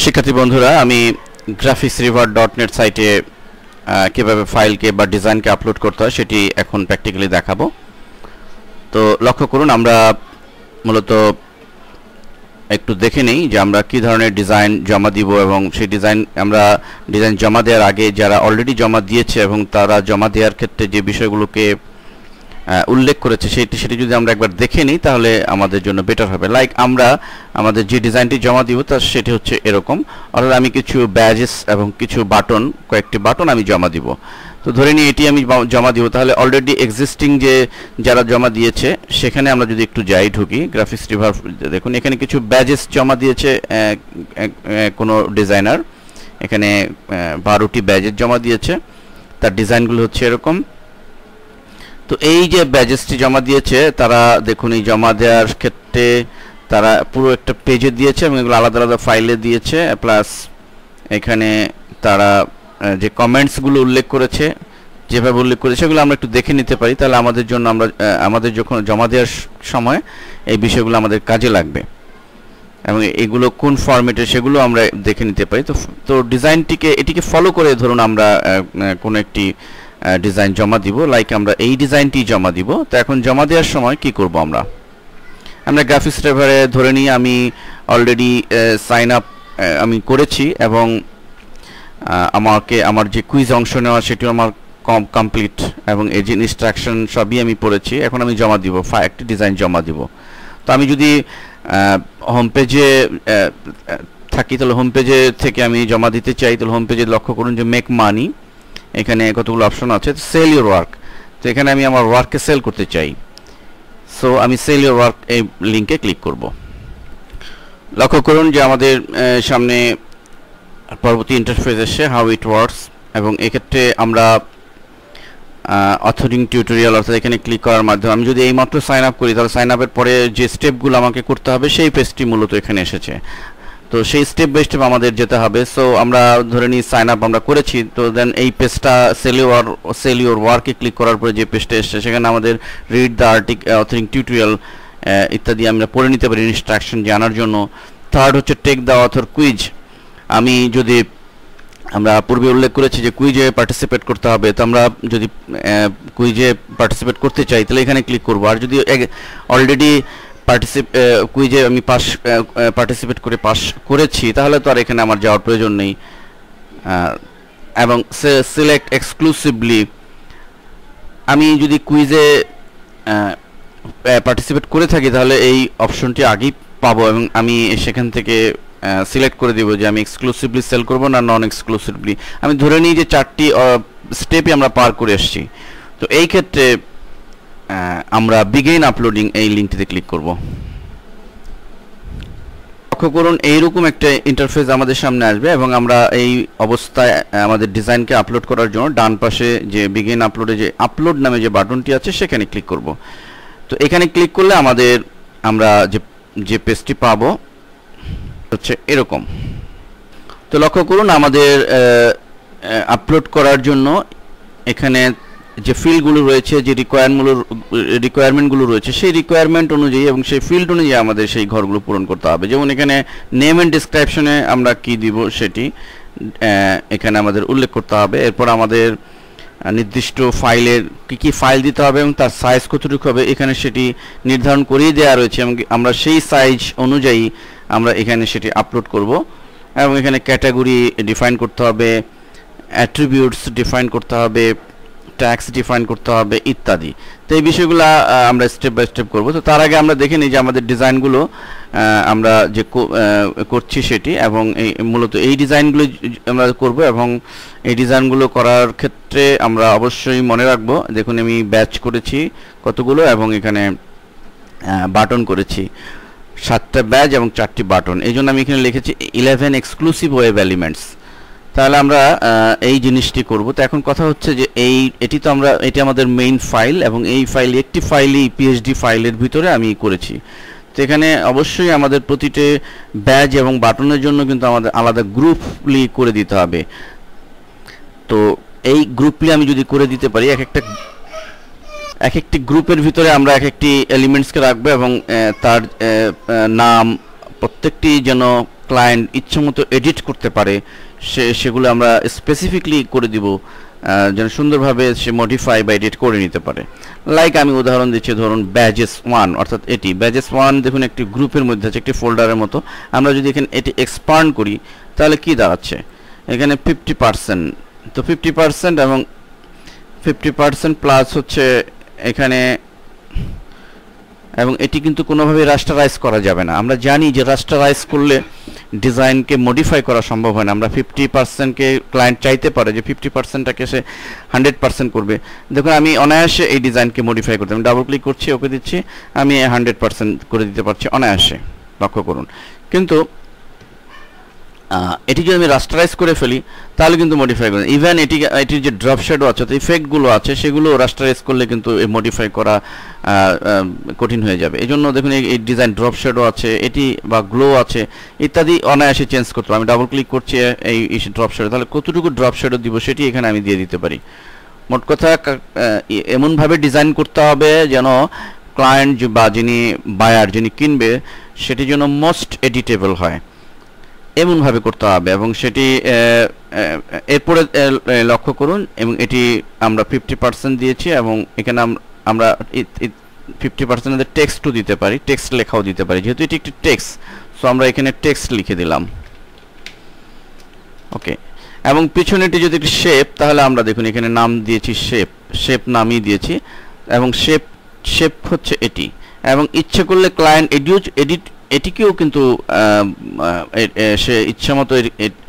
শিক্ষার্থী বন্ধুরা আমি গ্রাফিক্স রিভার ডট নেট সাইটে কীভাবে ফাইলকে বা ডিজাইনকে আপলোড করতে হয় সেটি এখন প্র্যাকটিক্যালি দেখাবো তো লক্ষ্য করুন আমরা মূলত একটু দেখে নিই যে আমরা কি ধরনের ডিজাইন জমা দিব এবং সেই ডিজাইন আমরা ডিজাইন জমা দেওয়ার আগে যারা অলরেডি জমা দিয়েছে এবং তারা জমা দেওয়ার ক্ষেত্রে যে বিষয়গুলোকে উল্লেখ করেছে সেটি সেটি যদি আমরা একবার দেখে নিই তাহলে আমাদের জন্য বেটার হবে লাইক আমরা আমাদের যে ডিজাইনটি জমা দিব তা সেটি হচ্ছে এরকম অর্থাৎ আমি কিছু ব্যাজেস এবং কিছু বাটন কয়েকটি বাটন আমি জমা দিব তো ধরে নিই এটি আমি জমা দিব তাহলে অলরেডি এক্সিস্টিং যে যারা জমা দিয়েছে সেখানে আমরা যদি একটু যাই ঢুকি গ্রাফিক্স রিভার দেখুন এখানে কিছু ব্যাজেস জমা দিয়েছে কোনো ডিজাইনার এখানে বারোটি ব্যাজেস জমা দিয়েছে তার ডিজাইনগুলো হচ্ছে এরকম তো এই যে ব্যাজেসটি জমা দিয়েছে তারা দেখুন এই জমা দেওয়ার ক্ষেত্রে তারা পুরো একটা পেজে দিয়েছে এবং এগুলো আলাদা আলাদা ফাইলে দিয়েছে প্লাস এখানে তারা যে কমেন্টসগুলো উল্লেখ করেছে যেভাবে উল্লেখ করেছে সেগুলো আমরা একটু দেখে নিতে পারি তাহলে আমাদের জন্য আমরা আমাদের যখন জমা দেওয়ার সময় এই বিষয়গুলো আমাদের কাজে লাগবে এবং এগুলো কোন ফর্মেটে সেগুলো আমরা দেখে নিতে পারি তো তো ডিজাইনটিকে এটিকে ফলো করে ধরুন আমরা কোনো একটি ডিজাইন জমা দিব লাইক আমরা এই ডিজাইনটি জমা দিব তো এখন জমা দেওয়ার সময় কি করব আমরা আমরা গ্রাফিক্স ড্রাইভারে ধরে নিই আমি অলরেডি সাইন আপ আমি করেছি এবং আমাকে আমার যে কুইজ অংশ নেওয়া সেটিও আমার কমপ্লিট এবং এই যে ইনস্ট্রাকশন সবই আমি পড়েছি এখন আমি জমা দিব একটি ডিজাইন জমা দিব তো আমি যদি হোম পেজে থাকি তাহলে হোম পেজে থেকে আমি জমা দিতে চাই তাহলে হোম পেজে লক্ষ্য করুন যে মেক মানি এখানে কতগুলো অপশন আছে সেল ইউর ওয়ার্ক তো এখানে আমি আমার ওয়ার্ককে সেল করতে চাই সো আমি সেল ইউর ওয়ার্ক এই লিঙ্কে ক্লিক করব লক্ষ্য করুন যে আমাদের সামনে পরবর্তী ইন্টারফেস এসে হাউ ইট ওয়ার্কস এবং এক্ষেত্রে আমরা অথরিং টিউটোরিয়াল অর্থাৎ এখানে ক্লিক করার মাধ্যমে আমি যদি এইমাত্র সাইন আপ করি তাহলে সাইন আপের পরে যে স্টেপগুলো আমাকে করতে হবে সেই পেজটি মূলত এখানে এসেছে তো সেই স্টেপ বাই স্টেপ আমাদের যেতে হবে সো আমরা ধরে নিই সাইন আপ আমরা করেছি তো দেন এই পেজটা সেলিওর সেলিওর ওয়ার্কে ক্লিক করার পরে যে পেজটা এসছে সেখানে আমাদের read the article authoring tutorial ইত্যাদি আমরা পড়ে নিতে পারি ইনস্ট্রাকশন জানার জন্য থার্ড হচ্ছে টেক দ্য অথর কুইজ আমি যদি আমরা পূর্বে উল্লেখ করেছি যে কুইজে পার্টিসিপেট করতে হবে তো আমরা যদি কুইজে uh, পার্টিসিপেট করতে চাই তাহলে এখানে ক্লিক করবো আর যদি অলরেডি কুইজে আমি পাস পার্টিসিপেট করে পাস করেছি তাহলে তো আর এখানে আমার যাওয়ার প্রয়োজন নেই এবং সিলেক্ট এক্সক্লুসিভলি আমি যদি কুইজে পার্টিসিপেট করে থাকি তাহলে এই অপশনটি আগেই পাবো এবং আমি সেখান থেকে সিলেক্ট করে দিব যে আমি এক্সক্লুসিভলি সেল করব না নন এক্সক্লুসিভলি আমি ধরে নিই যে চারটি স্টেপই আমরা পার করে এসেছি তো এই ক্ষেত্রে আমরা বিগেইন আপলোডিং এই লিঙ্কটিতে ক্লিক করব লক্ষ্য করুন এইরকম একটা ইন্টারফেস আমাদের সামনে আসবে এবং আমরা এই অবস্থায় আমাদের ডিজাইনকে আপলোড করার জন্য ডান পাশে যে বিগেইন আপলোডে যে আপলোড নামে যে বাটনটি আছে সেখানে ক্লিক করব তো এখানে ক্লিক করলে আমাদের আমরা যে যে পেজটি পাবো হচ্ছে এরকম তো লক্ষ্য করুন আমাদের আপলোড করার জন্য এখানে যে ফিল্ডগুলো রয়েছে যে রিকোয়ারমেন্টগুলো রিকোয়ারমেন্টগুলো রয়েছে সেই রিকোয়ারমেন্ট অনুযায়ী এবং সেই ফিল্ড অনুযায়ী আমাদের সেই ঘরগুলো পূরণ করতে হবে যেমন এখানে নেম অ্যান্ড ডিসক্রাইপশনে আমরা কি দিব সেটি এখানে আমাদের উল্লেখ করতে হবে এরপর আমাদের নির্দিষ্ট ফাইলের কি কি ফাইল দিতে হবে এবং তার সাইজ কতটুকু হবে এখানে সেটি নির্ধারণ করেই দেওয়া রয়েছে এবং আমরা সেই সাইজ অনুযায়ী আমরা এখানে সেটি আপলোড করব এবং এখানে ক্যাটাগরি ডিফাইন করতে হবে অ্যাট্রিবিউটস ডিফাইন করতে হবে ট্যাক্স ডিফাইন করতে হবে ইত্যাদি তো এই বিষয়গুলো আমরা স্টেপ বাই স্টেপ করব তো তার আগে আমরা দেখে নিই যে আমাদের ডিজাইনগুলো আমরা যে করছি সেটি এবং এই মূলত এই ডিজাইনগুলো আমরা করব এবং এই ডিজাইনগুলো করার ক্ষেত্রে আমরা অবশ্যই মনে রাখব দেখুন আমি ব্যাচ করেছি কতগুলো এবং এখানে বাটন করেছি সাতটা ব্যাচ এবং চারটি বাটন এই জন্য আমি এখানে লিখেছি ইলেভেন এক্সক্লুসিভ ওয়েব এলিমেন্টস তাহলে আমরা এই জিনিসটি করব তো এখন কথা হচ্ছে যে এই এটি তো আমরা এটি আমাদের মেইন ফাইল এবং এই ফাইল একটি ফাইলই পিএইচডি ফাইলের ভিতরে আমি করেছি তো এখানে অবশ্যই আমাদের প্রতিটি ব্যাজ এবং বাটনের জন্য কিন্তু আমাদের আলাদা গ্রুপলি করে দিতে হবে তো এই গ্রুপলি আমি যদি করে দিতে পারি এক একটা এক একটি গ্রুপের ভিতরে আমরা এক একটি এলিমেন্টসকে রাখবো এবং তার নাম প্রত্যেকটি যেন ক্লায়েন্ট ইচ্ছামতো এডিট করতে পারে সে সেগুলো আমরা স্পেসিফিকলি করে দিব যেন সুন্দরভাবে সে মডিফাই বা এডিট করে নিতে পারে লাইক আমি উদাহরণ দিচ্ছি ধরুন ব্যাজেস ওয়ান অর্থাৎ এটি ব্যাজেস ওয়ান দেখুন একটি গ্রুপের মধ্যে আছে একটি ফোল্ডারের মতো আমরা যদি এখানে এটি এক্সপান্ড করি তাহলে কি দাঁড়াচ্ছে এখানে ফিফটি পার্সেন্ট তো ফিফটি পার্সেন্ট এবং ফিফটি পার্সেন্ট প্লাস হচ্ছে এখানে এবং এটি কিন্তু কোনোভাবে রাস্টারাইজ করা যাবে না আমরা জানি যে রাস্টারাইজ করলে ডিজাইনকে মডিফাই করা সম্ভব হয় না আমরা ফিফটি পার্সেন্টকে ক্লায়েন্ট চাইতে পারে যে ফিফটি পার্সেন্টটাকে সে হান্ড্রেড পার্সেন্ট করবে দেখুন আমি অনায়াসে এই ডিজাইনকে মডিফাই করতে আমি ডাবল ক্লিক করছি ওকে দিচ্ছি আমি হান্ড্রেড পার্সেন্ট করে দিতে পারছি অনায়াসে লক্ষ্য করুন কিন্তু এটি যদি আমি রাস্টারাইজ করে ফেলি তাহলে কিন্তু মডিফাই করেন ইভেন এটি এটির যে ড্রপ শেডও আছে অর্থাৎ ইফেক্টগুলো আছে সেগুলো রাস্টারাইজ করলে কিন্তু মডিফাই করা কঠিন হয়ে যাবে এই জন্য দেখুন এই ডিজাইন ড্রপ আছে এটি বা গ্লো আছে ইত্যাদি অনায়াসে চেঞ্জ করতে আমি ডাবল ক্লিক করছি এই ড্রপ শেড তাহলে কতটুকু ড্রপ শ্যাডো দিব সেটি এখানে আমি দিয়ে দিতে পারি মোট কথা এমনভাবে ডিজাইন করতে হবে যেন ক্লায়েন্ট বা যিনি বায়ার যিনি কিনবে সেটি যেন মোস্ট এডিটেবল হয় এমনভাবে করতে হবে এবং সেটি এরপরে লক্ষ্য করুন এবং এটি আমরা ফিফটি পার্সেন্ট দিয়েছি এবং এখানে আমরা ফিফটি পার্সেন্ট আমাদের টেক্সটও দিতে পারি টেক্সট লেখাও দিতে পারি যেহেতু এটি একটি টেক্সট সো আমরা এখানে টেক্সট লিখে দিলাম ওকে এবং পিছনেটি যদি একটি শেপ তাহলে আমরা দেখুন এখানে নাম দিয়েছি শেপ শেপ নামই দিয়েছি এবং শেপ শেপ হচ্ছে এটি এবং ইচ্ছে করলে ক্লায়েন্ট এডিউজ এডিট এটিকেও কিন্তু সে ইচ্ছামতো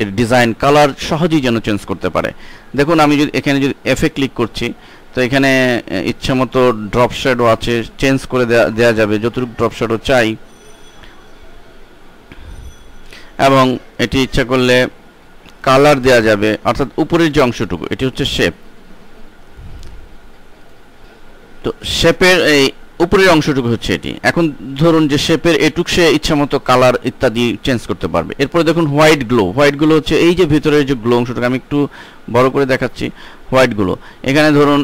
এর ডিজাইন কালার সহজেই যেন চেঞ্জ করতে পারে দেখুন আমি যদি এখানে যদি এফে ক্লিক করছি তো এখানে ইচ্ছামতো ড্রপ শেডও আছে চেঞ্জ করে দেওয়া যাবে যতটুকু ড্রপ শেডও চাই এবং এটি ইচ্ছা করলে কালার দেয়া যাবে অর্থাৎ উপরের যে অংশটুকু এটি হচ্ছে শেপ তো শেপের এই উপরের অংশটুকু হচ্ছে এটি এখন ধরুন যে শেপের এটুক সে মতো কালার ইত্যাদি চেঞ্জ করতে পারবে এরপরে দেখুন হোয়াইট গ্লো হোয়াইট গুলো হচ্ছে এই যে ভিতরের যে গ্লো অংশটুকু আমি একটু বড় করে দেখাচ্ছি হোয়াইট গুলো এখানে ধরুন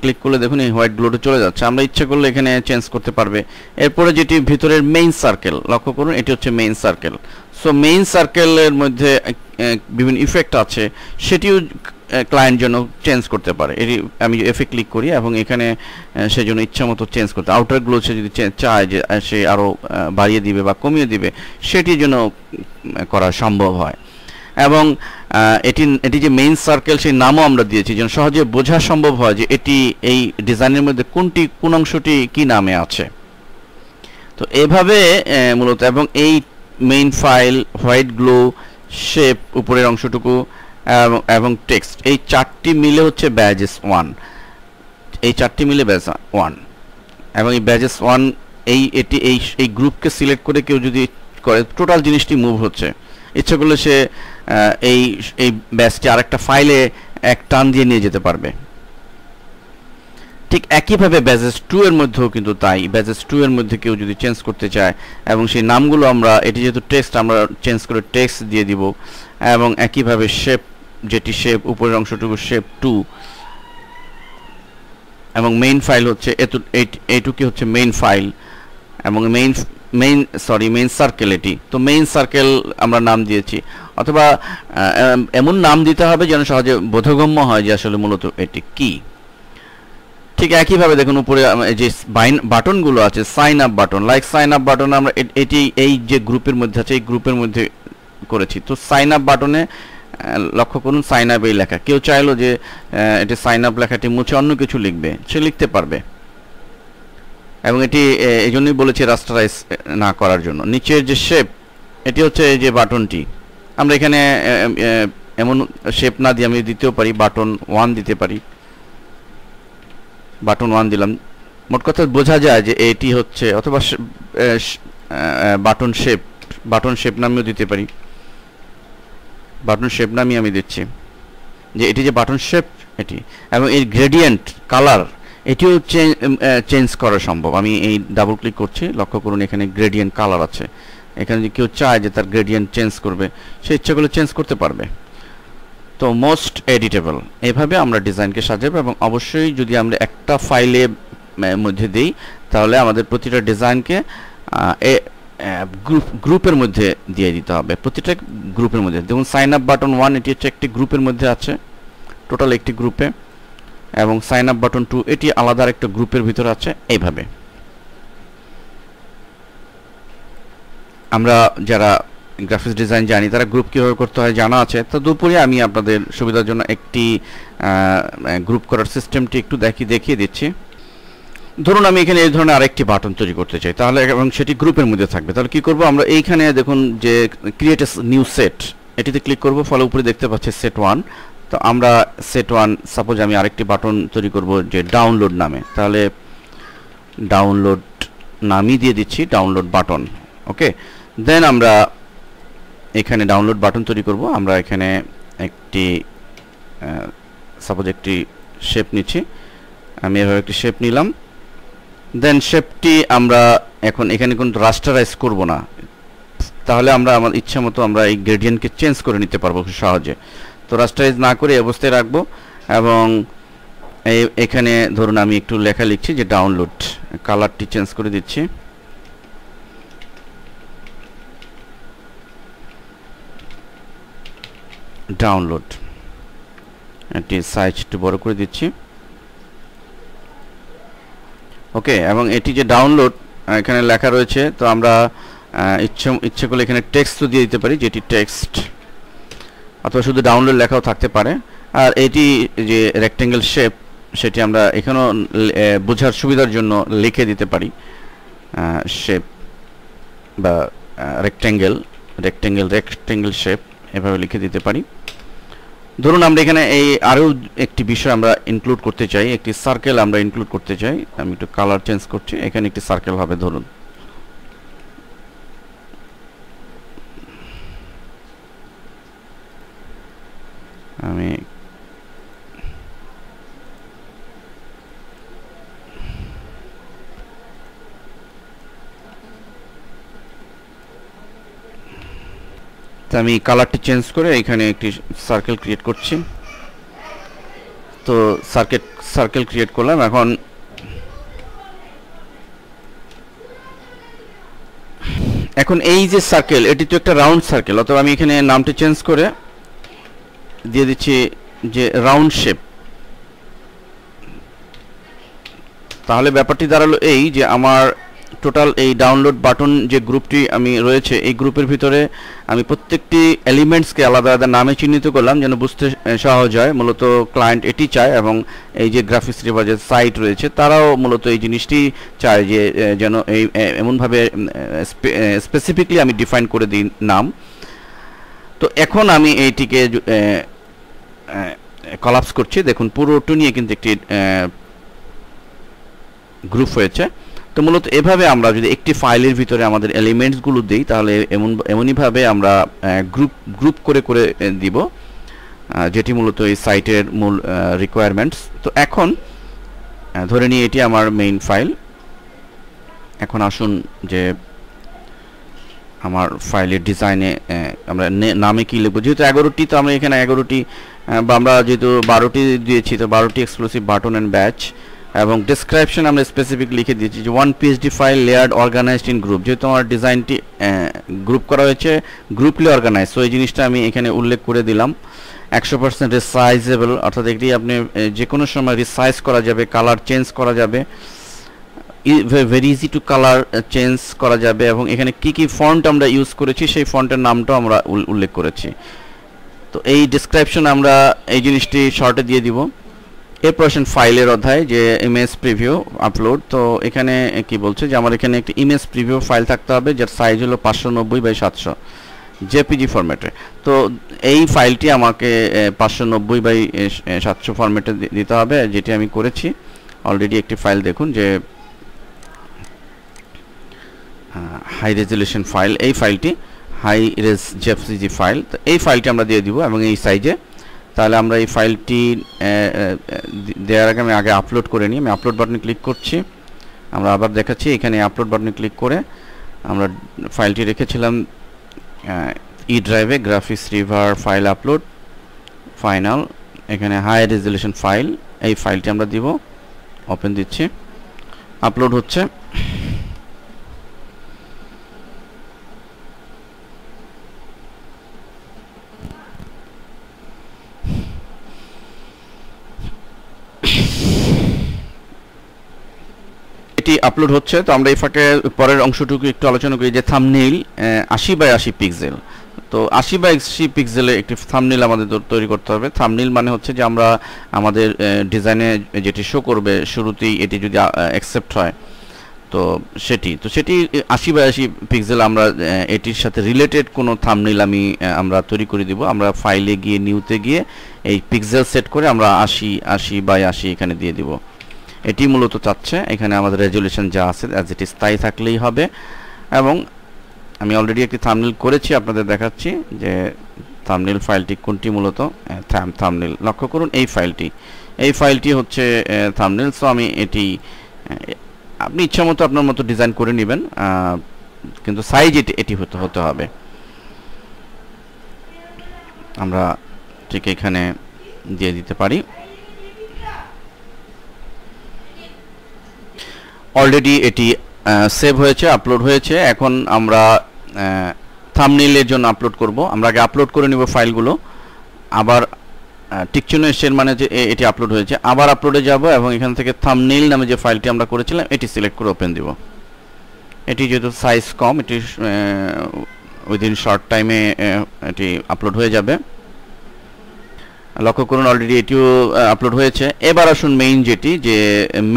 ক্লিক করলে দেখুন এই হোয়াইট গ্লোটা চলে যাচ্ছে আমরা ইচ্ছে করলে এখানে চেঞ্জ করতে পারবে এরপরে যেটি ভিতরের মেইন সার্কেল লক্ষ্য করুন এটি হচ্ছে মেইন সার্কেল সো মেইন সার্কেলের মধ্যে বিভিন্ন ইফেক্ট আছে সেটিও ক্লায়েন্ট জন্য চেঞ্জ করতে পারে এটি আমি এফে ক্লিক করি এবং এখানে সে জন্য ইচ্ছা মতো চেঞ্জ করতে আউটার গ্লো সে যদি চায় যে সে আরও বাড়িয়ে দিবে বা কমিয়ে দিবে সেটির জন্য করা সম্ভব হয় এবং এটি এটি যে মেইন সার্কেল সেই নামও আমরা দিয়েছি যেন সহজে বোঝা সম্ভব হয় যে এটি এই ডিজাইনের মধ্যে কোনটি কোন অংশটি কি নামে আছে তো এভাবে মূলত এবং এই main file white glow shape উপরের অংশটুকু এবং টেক্সট এই চারটি মিলে হচ্ছে ব্যাজেস ওয়ান এই চারটি মিলে ব্যাজ ওয়ান এবং এই ব্যাজেস ওয়ান এই এটি এই এই গ্রুপকে সিলেক্ট করে কেউ যদি করে টোটাল জিনিসটি মুভ হচ্ছে ইচ্ছে করলে সে এই এই ব্যাচটি আরেকটা ফাইলে এক টান দিয়ে নিয়ে যেতে পারবে ঠিক একইভাবে ব্যাজেস টু এর মধ্যেও কিন্তু তাই ব্যাজেস টু এর মধ্যে কেউ যদি চেঞ্জ করতে চায় এবং সেই নামগুলো আমরা এটি যেহেতু টেক্সট আমরা চেঞ্জ করে টেক্সট দিয়ে দিব এবং একইভাবে শেপ যেটি শেপ উপরের অংশটুকু শেপ টু এবং মেইন ফাইল হচ্ছে এইটুকি হচ্ছে মেইন ফাইল এবং main main sorry main circle এটি তো মেইন সার্কেল আমরা নাম দিয়েছি অথবা এমন নাম দিতে হবে যেন সহজে বোধগম্য হয় যে আসলে মূলত এটি কি ঠিক একইভাবে দেখুন উপরে যে বাইন বাটনগুলো আছে sign up button like sign up button আমরা এটি এই যে গ্রুপের মধ্যে আছে এই গ্রুপের মধ্যে করেছি তো সাইন আপ বাটনে লক্ষ্য করুন সাইন আপ এই লেখা কেউ চাইলো যে এটি সাইন আপ লেখাটি মুছে অন্য কিছু লিখবে সে লিখতে পারবে এবং এটি এই জন্যই বলেছি রাস্টারাইজ না করার জন্য নিচের যে শেপ এটি হচ্ছে এই যে বাটনটি আমরা এখানে এমন শেপ না দিয়ে আমি দিতেও পারি বাটন ওয়ান দিতে পারি বাটন ওয়ান দিলাম মোট কথা বোঝা যায় যে এটি হচ্ছে অথবা বাটন শেপ বাটন শেপ নামেও দিতে পারি বাটন শেপ নামই আমি দিচ্ছি যে এটি যে বাটন শেপ এটি এবং এর গ্রেডিয়েন্ট কালার এটিও চেঞ্জ করা সম্ভব আমি এই ডাবল ক্লিক করছি লক্ষ্য করুন এখানে গ্রেডিয়েন্ট কালার আছে এখানে যদি কেউ চায় যে তার গ্রেডিয়েন্ট চেঞ্জ করবে সে ইচ্ছাগুলো চেঞ্জ করতে পারবে তো মোস্ট এডিটেবল এভাবে আমরা ডিজাইনকে সাজাবো এবং অবশ্যই যদি আমরা একটা ফাইলে মধ্যে দিই তাহলে আমাদের প্রতিটা ডিজাইনকে গ্রুপ গ্রুপের মধ্যে দিয়ে দিতে হবে প্রতিটা গ্রুপের মধ্যে দেখুন সাইন আপ বাটন ওয়ান এটি হচ্ছে একটি গ্রুপের মধ্যে আছে টোটাল একটি গ্রুপে এবং সাইন আপ বাটন টু এটি আলাদা একটা গ্রুপের ভিতরে আছে এইভাবে আমরা যারা গ্রাফিক্স ডিজাইন জানি তারা গ্রুপ কীভাবে করতে হয় জানা আছে তো দুপুরে আমি আপনাদের সুবিধার জন্য একটি গ্রুপ করার সিস্টেমটি একটু দেখি দেখিয়ে দিচ্ছি ধরুন আমি এখানে এই ধরনের আরেকটি বাটন তৈরি করতে চাই তাহলে এবং সেটি গ্রুপের মধ্যে থাকবে তাহলে কি করব আমরা এইখানে দেখুন যে ক্রিয়েট নিউ সেট এটিতে ক্লিক করব ফলে উপরে দেখতে পাচ্ছি সেট ওয়ান তো আমরা সেট ওয়ান সাপোজ আমি আরেকটি বাটন তৈরি করব যে ডাউনলোড নামে তাহলে ডাউনলোড নামই দিয়ে দিচ্ছি ডাউনলোড বাটন ওকে দেন আমরা এখানে ডাউনলোড বাটন তৈরি করব আমরা এখানে একটি সাপোজ একটি শেপ নিচ্ছি আমি এভাবে একটি শেপ নিলাম দেন শেপটি আমরা এখন এখানে কোনো রাস্টারাইজ করব না তাহলে আমরা আমার ইচ্ছা মতো আমরা এই গ্রেডিয়েন্টকে চেঞ্জ করে নিতে পারবো খুব সহজে তো রাস্টারাইজ না করে অবস্থায় রাখবো এবং এই এখানে ধরুন আমি একটু লেখা লিখছি যে ডাউনলোড কালারটি চেঞ্জ করে দিচ্ছি ডাউনলোড এটি সাইজটি বড় করে দিচ্ছি ওকে এবং এটি যে ডাউনলোড এখানে লেখা রয়েছে তো আমরা ইচ্ছে ইচ্ছে করলে এখানে টেক্সটও দিয়ে দিতে পারি যেটি টেক্সট অথবা শুধু ডাউনলোড লেখাও থাকতে পারে আর এটি যে রেক্টেঙ্গেল শেপ সেটি আমরা এখানেও বোঝার সুবিধার জন্য লিখে দিতে পারি শেপ বা রেক্টেঙ্গেল রেক্টেঙ্গেল রেক্টেঙ্গেল শেপ এভাবে লিখে দিতে পারি ধরুন আমরা এখানে এই আরও একটি বিষয় আমরা ইনক্লুড করতে চাই একটি সার্কেল আমরা ইনক্লুড করতে চাই আমি একটু কালার চেঞ্জ করছি এখানে একটি সার্কেল হবে ধরুন আমি তো আমি কালারটি চেঞ্জ করে এখানে একটি সার্কেল ক্রিয়েট করছি তো সার্কেট সার্কেল ক্রিয়েট করলাম এখন এখন এই যে সার্কেল এটি তো একটা রাউন্ড সার্কেল অথবা আমি এখানে নামটি চেঞ্জ করে দিয়ে দিচ্ছি যে রাউন্ড শেপ তাহলে ব্যাপারটি দাঁড়ালো এই যে আমার টোটাল এই ডাউনলোড বাটন যে গ্রুপটি আমি রয়েছে এই গ্রুপের ভিতরে আমি প্রত্যেকটি এলিমেন্টসকে আলাদা আলাদা নামে চিহ্নিত করলাম যেন বুঝতে সহজ হয় মূলত ক্লায়েন্ট এটি চায় এবং এই যে গ্রাফিক্স রিভার্জের সাইট রয়েছে তারাও মূলত এই জিনিসটি চায় যে যেন এই এমনভাবে স্পেসিফিকলি আমি ডিফাইন করে দিই নাম তো এখন আমি এইটিকে কলাপস করছি দেখুন পুরোটো নিয়ে কিন্তু একটি গ্রুপ হয়েছে তো মূলত এভাবে আমরা যদি একটি ফাইলের ভিতরে আমাদের এলিমেন্টসগুলো দিই তাহলে এমন এমনইভাবে আমরা গ্রুপ গ্রুপ করে করে দিব যেটি মূলত এই সাইটের মূল রিকোয়ারমেন্টস তো এখন ধরে নিই এটি আমার মেইন ফাইল এখন আসুন যে আমার ফাইলের ডিজাইনে আমরা নামে কী লিখবো যেহেতু এগারোটি তো আমরা এখানে এগারোটি বা আমরা যেহেতু বারোটি দিয়েছি তো বারোটি এক্সক্লুসিভ বাটন অ্যান্ড ব্যাচ এবং ডিসক্রাইপশন আমরা স্পেসিফিক লিখে দিয়েছি যে one PhD file layered organized in group যেহেতু আমার ডিজাইনটি গ্রুপ করা হয়েছে গ্রুপলি অর্গানাইজ সো এই জিনিসটা আমি এখানে উল্লেখ করে দিলাম একশো পার্সেন্ট রিসাইজেবল অর্থাৎ এটি আপনি যে কোনো সময় রিসাইজ করা যাবে কালার চেঞ্জ করা যাবে very easy to colour change করা যাবে এবং এখানে কি কি ফন্ট আমরা ইউজ করেছি সেই ফন্টের নামটাও আমরা উল্লেখ করেছি তো এই ডিসক্রাইপশন আমরা এই জিনিসটি শর্টে দিয়ে দিব এরপর আসেন ফাইলের অধ্যায় যে ইমেজ প্রিভিউ আপলোড তো এখানে কি বলছে যে আমার এখানে একটি ইমেজ প্রিভিউ ফাইল থাকতে হবে যার সাইজ হলো পাঁচশো নব্বই বাই সাতশো জেপিজি ফরম্যাটে তো এই ফাইলটি আমাকে পাঁচশো নব্বই বাই সাতশো ফরম্যাটে দিতে হবে যেটি আমি করেছি অলরেডি একটি ফাইল দেখুন যে হাই রেজুলেশন ফাইল এই ফাইলটি হাই রেস জেপিজি ফাইল তো এই ফাইলটি আমরা দিয়ে দিব এবং এই সাইজে তাহলে আমরা এই ফাইলটি দেওয়ার আগে আমি আগে আপলোড করে নিই আমি আপলোড বাটনে ক্লিক করছি আমরা আবার দেখাচ্ছি এখানে আপলোড বাটনে ক্লিক করে আমরা ফাইলটি রেখেছিলাম ই ড্রাইভে graphics river file upload final এখানে হাই রেজলিউশন ফাইল এই ফাইলটি আমরা দিব ওপেন দিচ্ছি আপলোড হচ্ছে ভিডিওটি আপলোড হচ্ছে তো আমরা এই ফাঁকে পরের অংশটুকু একটু আলোচনা করি যে থামনেইল আশি বাই আশি পিক্সেল তো আশি বাই আশি পিক্সেলে একটি থামনিল আমাদের তৈরি করতে হবে থামনিল মানে হচ্ছে যে আমরা আমাদের ডিজাইনে যেটি শো করবে শুরুতেই এটি যদি অ্যাকসেপ্ট হয় তো সেটি তো সেটি আশি বাই আশি পিক্সেল আমরা এটির সাথে রিলেটেড কোনো থামনিল আমি আমরা তৈরি করে দিব আমরা ফাইলে গিয়ে নিউতে গিয়ে এই পিক্সেল সেট করে আমরা আশি আশি বাই আশি এখানে দিয়ে দিব এটি মূলত চাচ্ছে এখানে আমাদের রেজুলেশন যা আছে অ্যাজ ইট ইজ তাই থাকলেই হবে এবং আমি অলরেডি একটি থামনেল করেছি আপনাদের দেখাচ্ছি যে থামনেল ফাইলটি কোনটি মূলত থামনেল লক্ষ্য করুন এই ফাইলটি এই ফাইলটি হচ্ছে থামনেল সো আমি এটি আপনি ইচ্ছা মতো আপনার মতো ডিজাইন করে নেবেন কিন্তু সাইজ এটি এটি হতে হতে হবে আমরা ঠিক এখানে দিয়ে দিতে পারি অলরেডি এটি সেভ হয়েছে আপলোড হয়েছে এখন আমরা থামনিলের জন্য আপলোড করব আমরা আগে আপলোড করে নেব ফাইলগুলো আবার টিকচুন এসের মানে যে এটি আপলোড হয়েছে আবার আপলোডে যাব এবং এখান থেকে থামনিল নামে যে ফাইলটি আমরা করেছিলাম এটি সিলেক্ট করে ওপেন দিব এটি যেহেতু সাইজ কম এটি উইদিন শর্ট টাইমে এটি আপলোড হয়ে যাবে লক্ষ্য করুন অলরেডি এটিও আপলোড হয়েছে এবার আসুন মেইন যেটি যে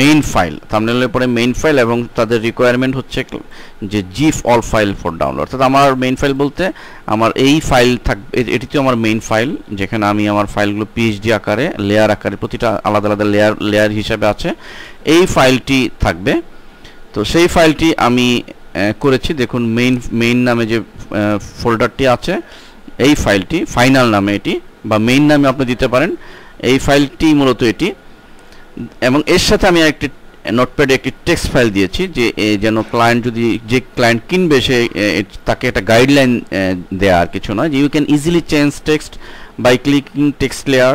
মেইন ফাইল থামনেলের পরে মেইন ফাইল এবং তাদের রিকোয়ারমেন্ট হচ্ছে যে জিফ অল ফাইল ফর ডাউনলোড অর্থাৎ আমার মেইন ফাইল বলতে আমার এই ফাইল থাকবে এটি তো আমার মেইন ফাইল যেখানে আমি আমার ফাইলগুলো পিএইচডি আকারে লেয়ার আকারে প্রতিটা আলাদা আলাদা লেয়ার লেয়ার হিসাবে আছে এই ফাইলটি থাকবে তো সেই ফাইলটি আমি করেছি দেখুন মেইন মেইন নামে যে ফোল্ডারটি আছে এই ফাইলটি ফাইনাল নামে এটি বা মেইন নামে আপনি দিতে পারেন এই ফাইলটি মূলত এটি এবং এর সাথে আমি একটি নোটপ্যাডে একটি টেক্সট ফাইল দিয়েছি যে যেন ক্লায়েন্ট যদি যে ক্লায়েন্ট কিনবে সে তাকে একটা গাইডলাইন দেয়া আর কিছু নয় যে you can easily change text by clicking text layer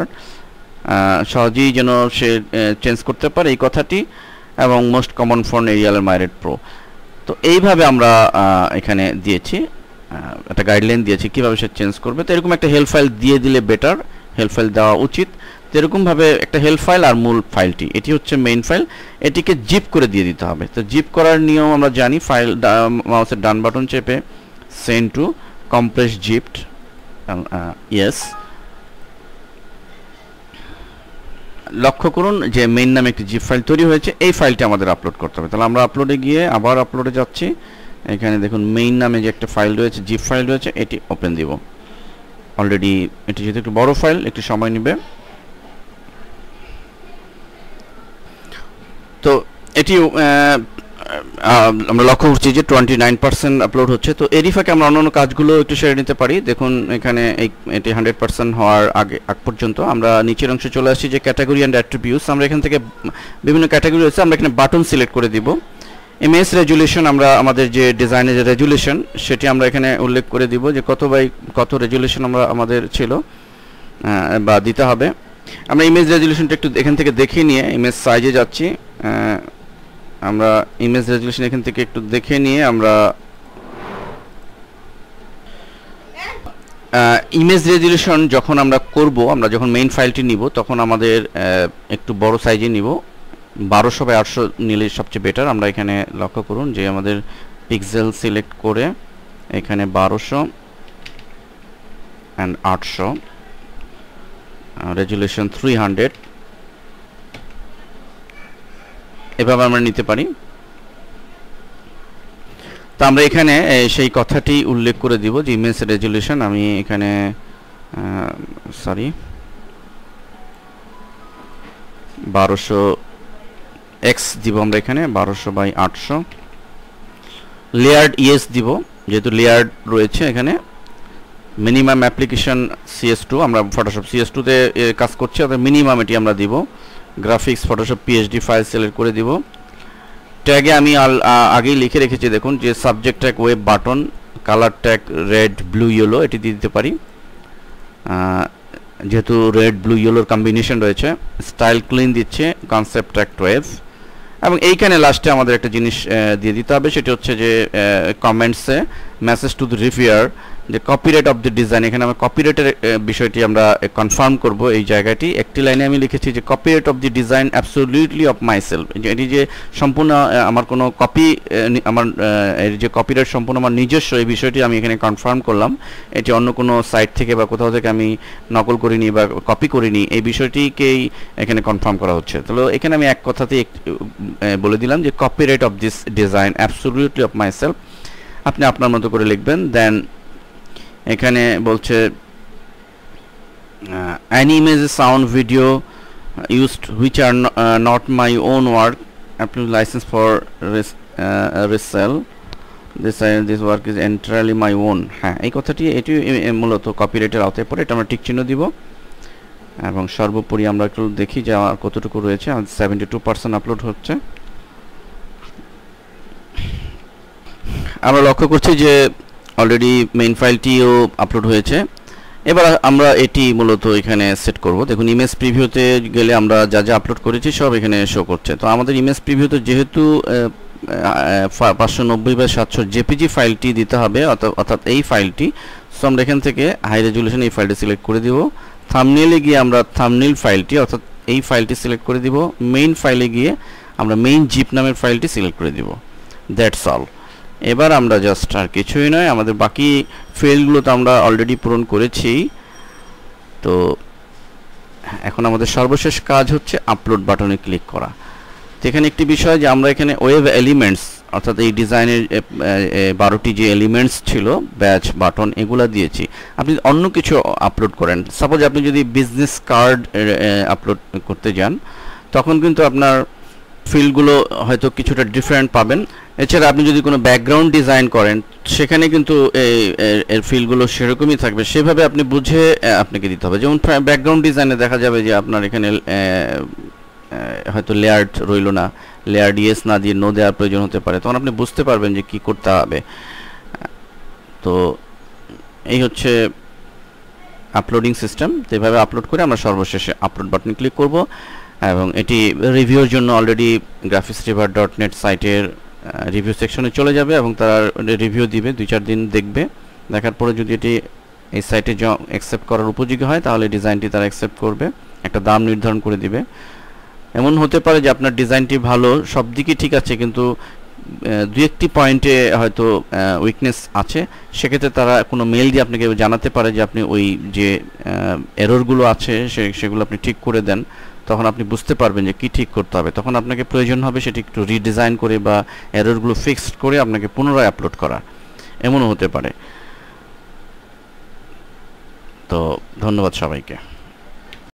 সহজেই যেন সে চেঞ্জ করতে পারে এই কথাটি এবং মোস্ট কমন ফোন এরিয়ালের মাইরেট প্রো তো এইভাবে আমরা এখানে দিয়েছি একটা গাইডলাইন দিয়েছে কীভাবে সে চেঞ্জ করবে তো এরকম একটা হেল্প ফাইল দিয়ে দিলে বেটার হেল্প ফাইল দেওয়া উচিত তো এরকমভাবে একটা হেল্প ফাইল আর মূল ফাইলটি এটি হচ্ছে মেইন ফাইল এটিকে জিপ করে দিয়ে দিতে হবে তো জিপ করার নিয়ম আমরা জানি ফাইল মাউসের ডান বাটন চেপে send to compress zipped yes লক্ষ্য করুন যে মেইন নামে একটি জিপ ফাইল তৈরি হয়েছে এই ফাইলটি আমাদের আপলোড করতে হবে তাহলে আমরা আপলোডে গিয়ে আবার আপলোডে যাচ্ছি এখানে দেখুন মেইন নামে যে একটা ফাইল রয়েছে জিপ ফাইল রয়েছে এটি ওপেন দিব অলরেডি এটি যেহেতু একটু বড় ফাইল একটু সময় নেবে তো এটি আমরা লক্ষ্য করছি যে টোয়েন্টি নাইন পার্সেন্ট আপলোড হচ্ছে তো এরই ফাঁকে আমরা অন্যান্য কাজগুলো একটু সেরে নিতে পারি দেখুন এখানে এই এটি হান্ড্রেড পার্সেন্ট হওয়ার আগে আগ পর্যন্ত আমরা নিচের অংশে চলে আসছি যে ক্যাটাগরি অ্যান্ড অ্যাট্রিবিউস আমরা এখান থেকে বিভিন্ন ক্যাটাগরি আছে আমরা এখানে বাটন সিলেক্ট করে দিব এমএস রেজুলেশন আমরা আমাদের যে ডিজাইনের যে রেজুলেশন সেটি আমরা এখানে উল্লেখ করে দিব যে কত বাই কত রেজুলেশন আমরা আমাদের ছিল বা দিতে হবে আমরা ইমেজ রেজুলেশনটা একটু এখান থেকে দেখে নিয়ে ইমেজ সাইজে যাচ্ছি আমরা ইমেজ রেজুলেশন এখান থেকে একটু দেখে নিয়ে আমরা ইমেজ রেজুলেশন যখন আমরা করব আমরা যখন মেইন ফাইলটি নিব তখন আমাদের একটু বড় সাইজে নিব বারোশো বাই আটশো নিলে সবচেয়ে বেটার আমরা এখানে লক্ষ্য করুন যে আমাদের পিক্সেল সিলেক্ট করে এখানে বারোশো অ্যান্ড আটশো রেজুলেশন থ্রি হান্ড্রেড এভাবে আমরা নিতে পারি তো আমরা এখানে সেই কথাটি উল্লেখ করে দিব যে ইমেজ রেজুলেশন আমি এখানে সরি বারোশো এক্স দিব আমরা এখানে বারোশো বাই আটশো লেয়ার্ড ইএস দিব যেহেতু লেয়ার্ড রয়েছে এখানে মিনিমাম অ্যাপ্লিকেশন সিএস টু আমরা ফটোশপ সিএস টুতে কাজ করছি অর্থাৎ মিনিমাম এটি আমরা দিব graphics Photoshop PHD file select করে দিব ট্যাগে আমি আগেই লিখে রেখেছি দেখুন যে subject tag web button colour tag red blue yellow এটি দিয়ে দিতে পারি যেহেতু রেড ব্লু ইয়েলোর কম্বিনেশন রয়েছে স্টাইল ক্লিন দিচ্ছে কনসেপ্ট ট্যাগ ওয়েভ এবং এইখানে লাস্টে আমাদের একটা জিনিস দিয়ে দিতে হবে সেটি হচ্ছে যে কমেন্টসে মেসেজ টু দ্য রিভিয়ার যে কপিরাইট অফ দ্য ডিজাইন এখানে আমরা কপিরাইটের বিষয়টি আমরা কনফার্ম করব এই জায়গাটি একটি লাইনে আমি লিখেছি যে copyright of the design absolutely of myself এটি যে সম্পূর্ণ আমার কোনো কপি আমার এর যে কপিরাইট সম্পূর্ণ আমার নিজস্ব এই বিষয়টি আমি এখানে কনফার্ম করলাম এটি অন্য কোনো সাইট থেকে বা কোথাও থেকে আমি নকল করিনি বা কপি করিনি এই বিষয়টিকেই এখানে কনফার্ম করা হচ্ছে তাহলে এখানে আমি এক কথাতেই বলে দিলাম যে copyright of this design absolutely of myself আপনি আপনার মতো করে লিখবেন দেন এখানে বলছে an image sound video used which are not my own work apply licence for resale this this work is entirely my own হ্যাঁ এই কথাটি এটি মূলত কপিরাইটের আওতায় পড়ে এটা আমরা টিক চিহ্ন দিব এবং সর্বোপরি আমরা একটু দেখি যে আমার কতটুকু রয়েছে সেভেন্টি টু পার্সেন্ট আপলোড হচ্ছে আমরা লক্ষ্য করছি যে অলরেডি মেইন ফাইলটিও আপলোড হয়েছে এবার আমরা এটি মূলত এখানে সেট করব দেখুন ইমেজ প্রিভিউতে গেলে আমরা যা যা আপলোড করেছি সব এখানে শো করছে তো আমাদের ইমেজ প্রিভিউতে যেহেতু পাঁচশো নব্বই বা সাতশো জেপিজি ফাইলটি দিতে হবে অর্থাৎ এই ফাইলটি সো আমরা এখান থেকে হাই রেজুলেশন এই ফাইলটি সিলেক্ট করে দিব থামনেলে গিয়ে আমরা থামনেল ফাইলটি অর্থাৎ এই ফাইলটি সিলেক্ট করে দিব মেইন ফাইলে গিয়ে আমরা মেইন জিপ নামের ফাইলটি সিলেক্ট করে দিব দ্যাটস অল এবার আমরা জাস্ট আর কিছুই নয় আমাদের বাকি ফিল্ডগুলো তো আমরা অলরেডি পূরণ করেছি তো এখন আমাদের সর্বশেষ কাজ হচ্ছে আপলোড বাটনে ক্লিক করা এখানে একটি বিষয় যে আমরা এখানে ওয়েব এলিমেন্টস অর্থাৎ এই ডিজাইনের বারোটি যে এলিমেন্টস ছিল ব্যাচ বাটন এগুলো দিয়েছি আপনি অন্য কিছু আপলোড করেন সাপোজ আপনি যদি বিজনেস কার্ড আপলোড করতে যান তখন কিন্তু আপনার ফিল্ডগুলো হয়তো কিছুটা ডিফারেন্ট পাবেন এছাড়া আপনি যদি কোনো ব্যাকগ্রাউন্ড ডিজাইন করেন সেখানে কিন্তু এই এর ফিলগুলো সেরকমই থাকবে সেভাবে আপনি বুঝে আপনাকে দিতে হবে যেমন ব্যাকগ্রাউন্ড ডিজাইনে দেখা যাবে যে আপনার এখানে হয়তো লেয়ার্ড রইল না লেয়ার ডিএস না দিয়ে নো দেওয়ার প্রয়োজন হতে পারে তখন আপনি বুঝতে পারবেন যে কি করতে হবে তো এই হচ্ছে আপলোডিং সিস্টেম তো এভাবে আপলোড করে আমরা সর্বশেষে আপলোড বাটন ক্লিক করব এবং এটি রিভিউর জন্য already Graphics River dot net সাইটের রিভিউ সেকশনে চলে যাবে এবং তারা রিভিউ দিবে দুই চার দিন দেখবে দেখার পরে যদি এটি এই সাইটে অ্যাকসেপ্ট করার উপযোগী হয় তাহলে ডিজাইনটি তারা অ্যাকসেপ্ট করবে একটা দাম নির্ধারণ করে দিবে এমন হতে পারে যে আপনার ডিজাইনটি ভালো সব দিকে ঠিক আছে কিন্তু দু একটি পয়েন্টে হয়তো উইকনেস আছে সেক্ষেত্রে তারা কোনো মেল দিয়ে আপনাকে জানাতে পারে যে আপনি ওই যে এররগুলো আছে সে সেগুলো আপনি ঠিক করে দেন তখন আপনি বুঝতে পারবেন যে কি ঠিক করতে হবে তখন আপনাকে প্রয়োজন হবে সেটি একটু রিডিজাইন করে বা এররগুলো ফিক্সড করে আপনাকে পুনরায় আপলোড করা এমনও হতে পারে তো ধন্যবাদ সবাইকে